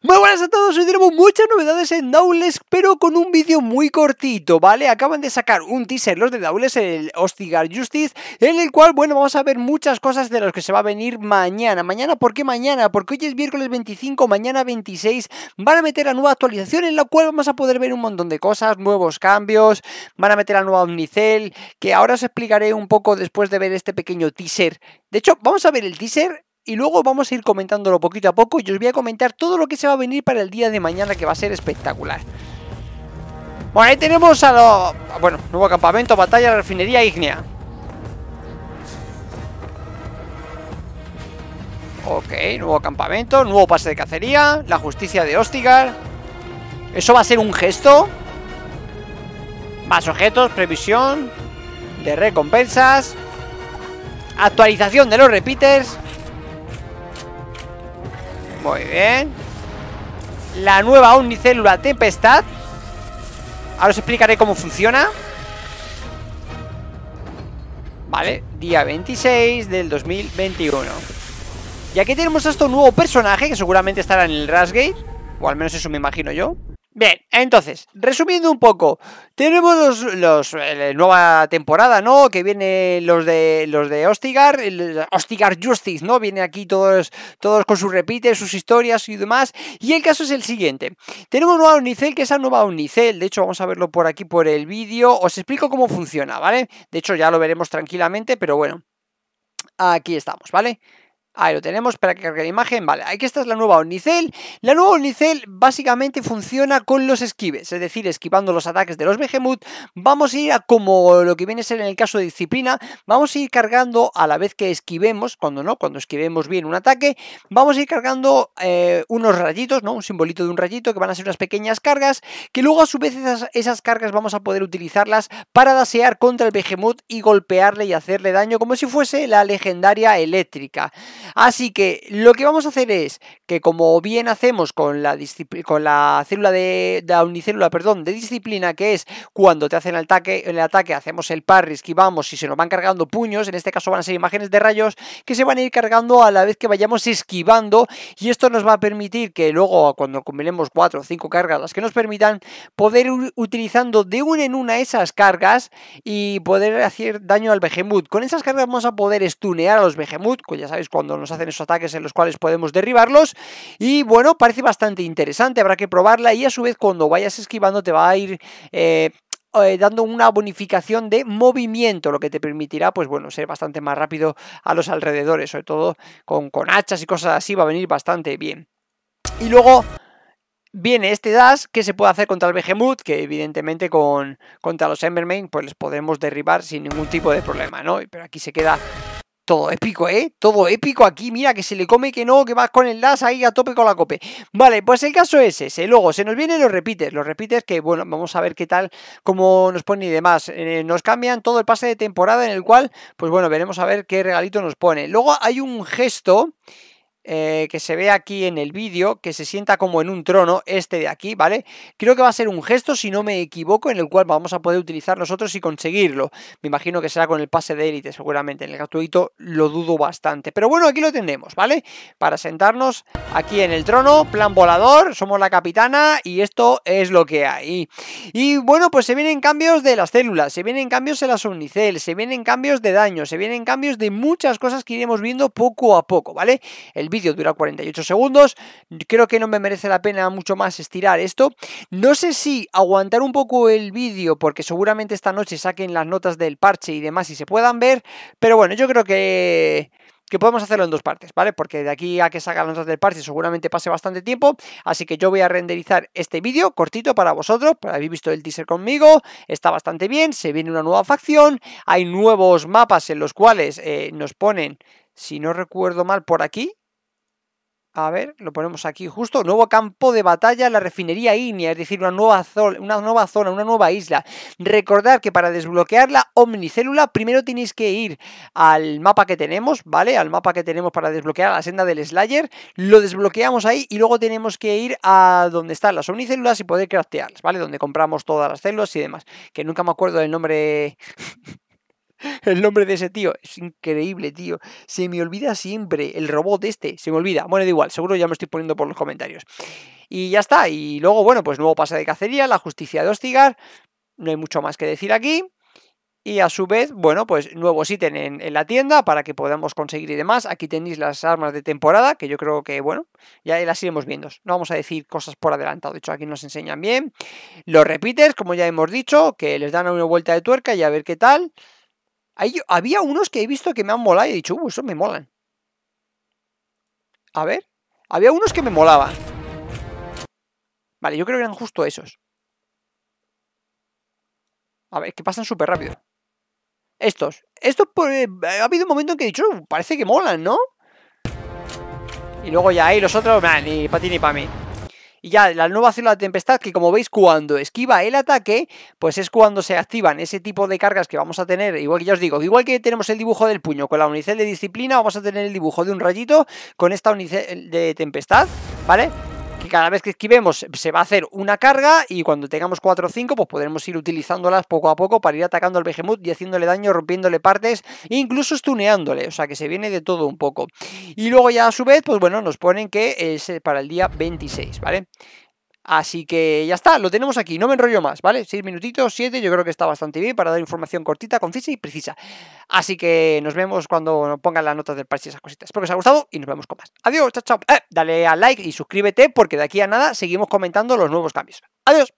Muy buenas a todos, hoy tenemos muchas novedades en Dowles, pero con un vídeo muy cortito, ¿vale? Acaban de sacar un teaser los de en el Hostigar Justice, en el cual, bueno, vamos a ver muchas cosas de las que se va a venir mañana. Mañana, ¿por qué mañana? Porque hoy es miércoles 25, mañana 26, van a meter la nueva actualización en la cual vamos a poder ver un montón de cosas, nuevos cambios, van a meter la nueva Omnicel, que ahora os explicaré un poco después de ver este pequeño teaser. De hecho, vamos a ver el teaser y luego vamos a ir comentándolo poquito a poco y os voy a comentar todo lo que se va a venir para el día de mañana que va a ser espectacular. Bueno, ahí tenemos a los... Bueno, nuevo campamento, batalla, refinería ígnea. Ok, nuevo campamento, nuevo pase de cacería, la justicia de Ostigar. Eso va a ser un gesto. Más objetos, previsión, de recompensas. Actualización de los repeaters muy bien. La nueva omnicélula Tempestad. Ahora os explicaré cómo funciona. Vale, día 26 del 2021. Y aquí tenemos a este nuevo personaje que seguramente estará en el Rasgate. O al menos eso me imagino yo. Bien, entonces, resumiendo un poco, tenemos los, eh, nueva temporada, ¿no? Que viene los de los de Ostigar, Ostigar Justice, ¿no? Viene aquí todos, todos con sus repites, sus historias y demás. Y el caso es el siguiente. Tenemos nueva Unicel, que es la nueva Unicel. De hecho, vamos a verlo por aquí por el vídeo. Os explico cómo funciona, ¿vale? De hecho, ya lo veremos tranquilamente, pero bueno. Aquí estamos, ¿vale? Ahí lo tenemos para que cargue la imagen. Vale, aquí esta es la nueva Onicel La nueva Onicel básicamente funciona con los esquives, es decir, esquivando los ataques de los Behemoth. Vamos a ir a como lo que viene a ser en el caso de disciplina, vamos a ir cargando a la vez que esquivemos, cuando no, cuando esquivemos bien un ataque, vamos a ir cargando eh, unos rayitos, ¿no? Un simbolito de un rayito que van a ser unas pequeñas cargas, que luego a su vez esas, esas cargas vamos a poder utilizarlas para dasear contra el Behemoth y golpearle y hacerle daño como si fuese la legendaria eléctrica. Así que lo que vamos a hacer es que como bien hacemos con la, con la célula de, perdón, de disciplina, que es cuando te hacen el ataque, el ataque hacemos el parry, esquivamos y se nos van cargando puños, en este caso van a ser imágenes de rayos que se van a ir cargando a la vez que vayamos esquivando y esto nos va a permitir que luego cuando combinemos 4 o 5 cargas, las que nos permitan, poder ir utilizando de una en una esas cargas y poder hacer daño al Behemoth. Con esas cargas vamos a poder estunear a los Behemoth, pues ya sabéis cuando nos hacen esos ataques en los cuales podemos derribarlos. Y bueno, parece bastante interesante, habrá que probarla y a su vez cuando vayas esquivando te va a ir... Eh, eh, dando una bonificación de movimiento, lo que te permitirá, pues bueno, ser bastante más rápido a los alrededores, sobre todo con, hachas y cosas así, va a venir bastante bien. Y luego, viene este dash que se puede hacer contra el Behemoth, que evidentemente con, contra los Embermain pues les podemos derribar sin ningún tipo de problema, ¿no? Pero aquí se queda todo épico, ¿eh? Todo épico aquí, mira, que se le come que no, que va con el las ahí a tope con la cope. Vale, pues el caso es ese. Luego se nos vienen los repites, los repites que, bueno, vamos a ver qué tal, cómo nos ponen y demás. Eh, nos cambian todo el pase de temporada en el cual, pues bueno, veremos a ver qué regalito nos pone. Luego hay un gesto eh, que se ve aquí en el vídeo, que se sienta como en un trono, este de aquí, ¿vale? Creo que va a ser un gesto, si no me equivoco, en el cual vamos a poder utilizar nosotros y conseguirlo. Me imagino que será con el pase de élite, seguramente. En el gratuito lo dudo bastante. Pero bueno, aquí lo tenemos ¿vale? Para sentarnos aquí en el trono, plan volador, somos la capitana y esto es lo que hay. Y bueno, pues se vienen cambios de las células, se vienen cambios en las omnicel, se vienen cambios de daño, se vienen cambios de muchas cosas que iremos viendo poco a poco, ¿vale? El dura 48 segundos, creo que no me merece la pena mucho más estirar esto. No sé si aguantar un poco el vídeo porque seguramente esta noche saquen las notas del parche y demás y se puedan ver, pero bueno, yo creo que que podemos hacerlo en dos partes, ¿vale? Porque de aquí a que salgan las notas del parche seguramente pase bastante tiempo, así que yo voy a renderizar este vídeo cortito para vosotros, para habéis visto el teaser conmigo, está bastante bien, se viene una nueva facción, hay nuevos mapas en los cuales eh, nos ponen, si no recuerdo mal, por aquí, a ver, lo ponemos aquí justo. Nuevo campo de batalla, la refinería Inia, es decir, una nueva, una nueva zona, una nueva isla. Recordad que para desbloquear la omnicélula, primero tenéis que ir al mapa que tenemos, ¿vale? Al mapa que tenemos para desbloquear la senda del Slayer. Lo desbloqueamos ahí y luego tenemos que ir a donde están las omnicélulas y poder craftearlas, ¿vale? Donde compramos todas las células y demás. Que nunca me acuerdo del nombre el nombre de ese tío es increíble, tío. Se me olvida siempre. El robot este, se me olvida. Bueno, da igual, seguro ya me estoy poniendo por los comentarios. Y ya está. Y luego, bueno, pues nuevo pase de cacería, la justicia de hostigar No hay mucho más que decir aquí. Y a su vez, bueno, pues nuevos ítems en, la tienda para que podamos conseguir y demás. Aquí tenéis las armas de temporada, que yo creo que, bueno, ya las iremos viendo. No vamos a decir cosas por adelantado, de hecho aquí nos enseñan bien. Los repeaters, como ya hemos dicho, que les dan una vuelta de tuerca y a ver qué tal había unos que he visto que me han molado y he dicho, uh, esos me molan. A ver. Había unos que me molaban. Vale, yo creo que eran justo esos. A ver, que pasan súper rápido. Estos. Estos, pues, eh, ha habido un momento en que he dicho, uh, parece que molan, ¿no? Y luego ya ahí los otros, ni para ti ni para mí. Y ya la nueva célula de tempestad, que como veis, cuando esquiva el ataque, pues es cuando se activan ese tipo de cargas que vamos a tener. Igual que ya os digo, igual que tenemos el dibujo del puño con la unicel de disciplina, vamos a tener el dibujo de un rayito con esta unicel de tempestad, ¿vale? cada vez que esquivemos se va a hacer una carga y cuando tengamos 4 o 5 pues podremos ir utilizándolas poco a poco para ir atacando al Behemoth y haciéndole daño, rompiéndole partes e incluso stuneándole, o sea que se viene de todo un poco. Y luego ya a su vez, pues bueno, nos ponen que es para el día 26, ¿vale? Así que ya está, lo tenemos aquí, no me enrollo más, ¿vale? 6 minutitos, siete, yo creo que está bastante bien para dar información cortita, concisa y precisa. Así que nos vemos cuando pongan las notas del parche y esas cositas. Espero que os haya gustado y nos vemos con más. Adiós, chao, chao. Eh, dale a like y suscríbete porque de aquí a nada seguimos comentando los nuevos cambios. Adiós.